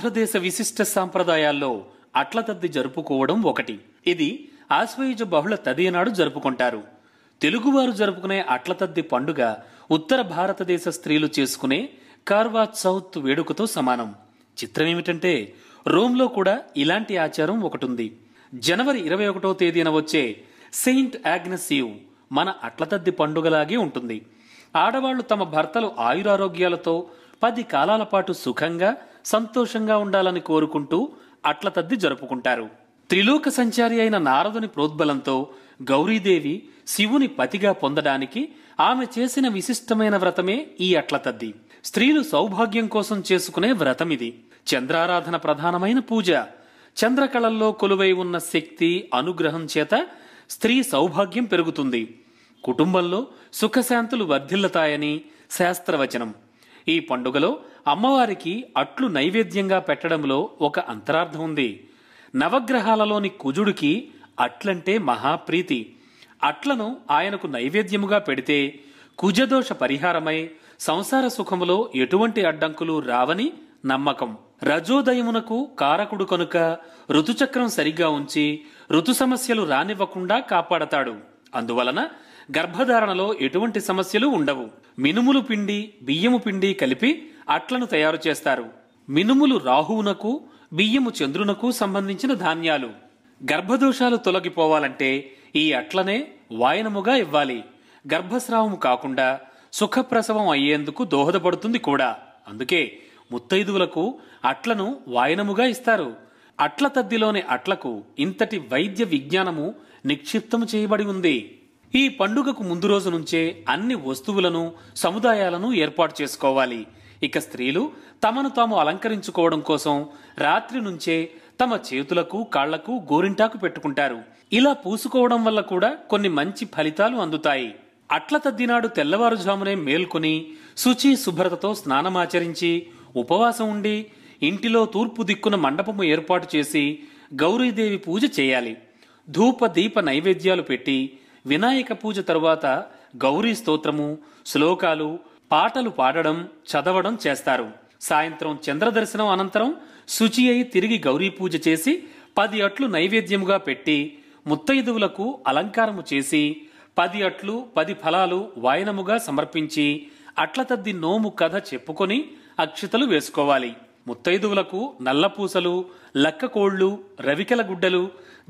ఆంధ్రదేశ విశిష్ట సాంప్రదాయాల్లో అట్లతద్ది జరుపుకోవడం ఒకటి ఇది ఆశ్వయుజ బహుళ తదియనాడు జరుపుకుంటారు తెలుగువారు జరుపుకునే అట్లతద్ది పండుగ ఉత్తర భారతదేశ స్త్రీలు చేసుకునే కార్వా చౌత్ వేడుకతో సమానం చిత్రం ఏమిటంటే రోమ్లో కూడా ఇలాంటి ఆచారం ఒకటుంది జనవరి ఇరవై ఒకటో తేదీన వచ్చే సెయింట్ ఆగ్నెసివ్ మన అట్లతద్ది పండుగలాగే ఉంటుంది ఆడవాళ్లు తమ భర్తలు ఆయురారోగ్యాలతో పది కాలాల పాటు సుఖంగా సంతోషంగా ఉండాలని కోరుకుంటూ అట్ల తద్ది జరుపుకుంటారు త్రిలోక సంచారి అయిన నారదుని ప్రోద్బలంతో గౌరీదేవి శివుని పతిగా పొందడానికి ఆమె చేసిన విశిష్టమైన వ్రతమే ఈ అట్లతద్ది స్త్రీలు సౌభాగ్యం కోసం చేసుకునే వ్రతమిది చంద్రారాధన ప్రధానమైన పూజ చంద్రకళల్లో కొలువై ఉన్న శక్తి అనుగ్రహం చేత స్త్రీ సౌభాగ్యం పెరుగుతుంది కుటుంబంలో సుఖశాంతులు వర్ధిల్లుతాయని శాస్త్రవచనం ఈ పండుగలో అమ్మవారికి అట్లు నైవేద్యంగా పెట్టడంలో ఒక అంతరార్థం ఉంది నవగ్రహాలలోని కుజుడికి అట్లంటే మహాప్రీతి అట్లను ఆయనకు నైవేద్యముగా పెడితే కుజదోష పరిహారమై సంసార సుఖములో ఎటువంటి అడ్డంకులు రావని నమ్మకం రజోదయమునకు కారకుడు కనుక ఋతుచక్రం సరిగ్గా ఉంచి ఋతు సమస్యలు రానివ్వకుండా కాపాడతాడు అందువలన గర్భధారణలో ఎటువంటి సమస్యలు ఉండవు మినుములు పిండి బియ్యము పిండి కలిపి అట్లను తయారు చేస్తారు మినుములు రాహువునకు బియ్యము చంద్రునకు సంబంధించిన ధాన్యాలు గర్భదోషాలు తొలగిపోవాలంటే ఈ అట్లనే వాయనముగా ఇవ్వాలి గర్భస్రావము కాకుండా సుఖప్రసవం అయ్యేందుకు దోహదపడుతుంది కూడా అందుకే ముత్తైదువులకు అట్లను వాయనముగా ఇస్తారు అట్ల తద్దిలోని అట్లకు ఇంతటి వైద్య విజ్ఞానము నిక్షిప్తము చేయబడి ఉంది ఈ పండుగకు ముందు రోజు నుంచే అన్ని వస్తువులను సముదాయాలను ఏర్పాటు చేసుకోవాలి ఇక స్త్రీలు తమను తాము అలంకరించుకోవడం కోసం రాత్రి నుంచే తమ చేతులకు కాళ్లకు గోరింటాకు పెట్టుకుంటారు ఇలా పూసుకోవడం వల్ల కూడా కొన్ని మంచి ఫలితాలు అందుతాయి అట్ల తద్దినాడు తెల్లవారుజామునే మేల్కొని శుచి శుభ్రతతో స్నానమాచరించి ఉపవాసం ఉండి ఇంటిలో తూర్పు దిక్కున మండపము ఏర్పాటు చేసి గౌరీదేవి పూజ చేయాలి ధూప దీప నైవేద్యాలు పెట్టి వినాయక పూజ తరువాత గౌరీ స్తోత్రము శ్లోకాలు పాటలు పాడడం చదవడం చేస్తారు సాయంత్రం చంద్రదర్శనం అనంతరం శుచి అయి తిరిగి గౌరీ పూజ చేసి పది అట్లు నైవేద్యముగా పెట్టి ముత్తైదువులకు అలంకారము చేసి పది అట్లు పది ఫలాలు వాయనముగా సమర్పించి అట్లతద్ది నోము కథ చెప్పుకొని అక్షతలు వేసుకోవాలి ముత్తైదువులకు నల్లపూసలు లక్కకోళ్లు రవికెల గుడ్డలు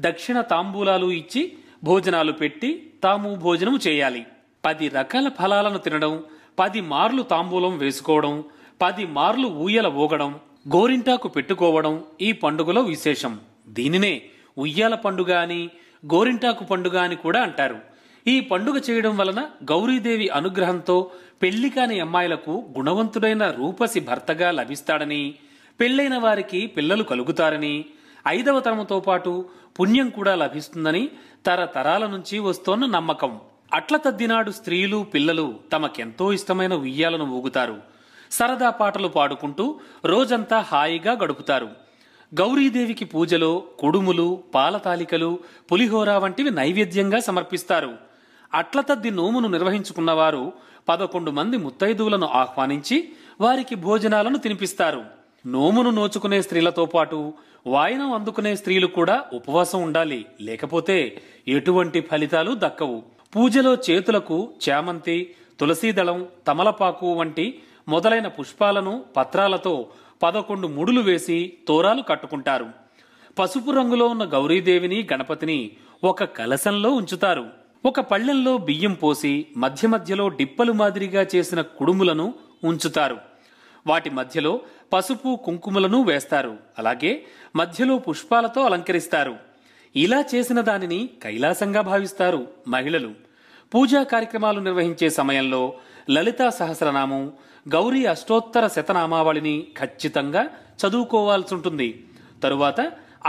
దక్షిణ తాంబూలాలు ఇచ్చి భోజనాలు పెట్టి తాము భోజనం చేయాలి పది రకాల ఫలాలను తినడం పది మార్లు తాంబూలం వేసుకోవడం పది మార్లు ఊయల ఊగడం గోరింటాకు పెట్టుకోవడం ఈ పండుగలో విశేషం దీనినే ఉయ్యాల పండుగ అని గోరింటాకు పండుగ అని కూడా అంటారు ఈ పండుగ చేయడం వలన గౌరీదేవి అనుగ్రహంతో పెళ్లి కాని అమ్మాయిలకు గుణవంతుడైన రూపసి భర్తగా లభిస్తాడని పెళ్లైన వారికి పిల్లలు కలుగుతారని ఐదవ తరముతో పాటు పుణ్యం కూడా లభిస్తుందని తరతరాల నుంచి వస్తోన్న నమ్మకం అట్ల తద్దినాడు స్త్రీలు పిల్లలు తమకెంతో ఇష్టమైన ఉయ్యాలను ఊగుతారు సరదా పాటలు పాడుకుంటూ రోజంతా హాయిగా గడుపుతారు గౌరీదేవికి పూజలో కుడుములు పాలతాలికలు పులిహోర వంటివి నైవేద్యంగా సమర్పిస్తారు అట్లతద్ది నోమును నిర్వహించుకున్నవారు పదకొండు మంది ముత్తైదువులను ఆహ్వానించి వారికి భోజనాలను తినిపిస్తారు నోమును నోచుకునే స్త్రీలతో పాటు వాయనం అందుకునే స్త్రీలు కూడా ఉపవాసం ఉండాలి లేకపోతే ఎటువంటి ఫలితాలు దక్కవు పూజలో చేతులకు చామంతి తులసీదళం తమలపాకు వంటి మొదలైన పుష్పాలను పత్రాలతో పదకొండు ముడులు వేసి తోరాలు కట్టుకుంటారు పసుపు రంగులో ఉన్న గౌరీదేవిని గణపతిని ఒక కలశంలో ఉంచుతారు ఒక పళ్లెంలో బియ్యం పోసి మధ్య మధ్యలో డిప్పలు మాదిరిగా చేసిన కుడుములను ఉంచుతారు వాటి మధ్యలో పసుపు కుంకుమలను వేస్తారు అలాగే మధ్యలో పుష్పాలతో అలంకరిస్తారు ఇలా చేసిన దానిని కైలాసంగా భావిస్తారు మహిళలు పూజా కార్యక్రమాలు నిర్వహించే సమయంలో లలితా సహస్రనామం గౌరీ అష్టోత్తర శతనామావళిని ఖచ్చితంగా చదువుకోవాల్సి ఉంటుంది తరువాత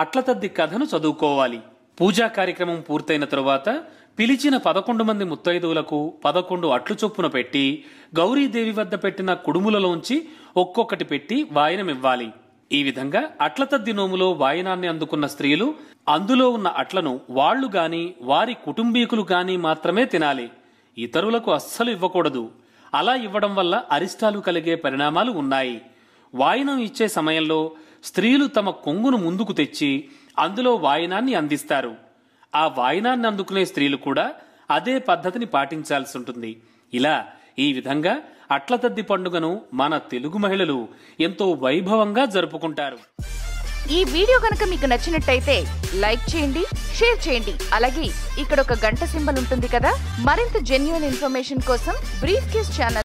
అట్లతద్ది కథను చదువుకోవాలి పూజా కార్యక్రమం పూర్తయిన తరువాత పిలిచిన పదకొండు మంది ముత్తైదువులకు పదకొండు అట్లు చొప్పున పెట్టి గౌరీదేవి వద్ద పెట్టిన కుడుములలోంచి ఒక్కొక్కటి పెట్టి వాయనమివ్వాలి ఈ విధంగా అట్లతద్ది నోములో వాయనాన్ని అందుకున్న స్త్రీలు అందులో ఉన్న అట్లను వాళ్లు గాని వారి కుటుంబీకులు గాని మాత్రమే తినాలి ఇతరులకు అస్సలు ఇవ్వకూడదు అలా ఇవ్వడం వల్ల అరిష్టాలు కలిగే పరిణామాలు ఉన్నాయి వాయినం ఇచ్చే సమయంలో స్త్రీలు తమ కొంగును ముందుకు తెచ్చి అందులో వాయినాన్ని అందిస్తారు ఆ వాయినాన్ని అందుకునే స్త్రీలు కూడా అదే పద్ధతిని పాటించాల్సి ఉంటుంది ఇలా ఈ విధంగా అట్లతద్ది పండుగను మన తెలుగు మహిళలు ఎంతో వైభవంగా జరుపుకుంటారు ఈ వీడియో కనుక మీకు నచ్చినట్టయితే లైక్ చేయండి షేర్ చేయండి అలాగే ఇక్కడ ఒక గంట సింబల్ ఉంటుంది కదా మరింత జెన్యున్ ఇన్ఫర్మేషన్ కోసం బ్రీఫ్ కేస్ ఛానల్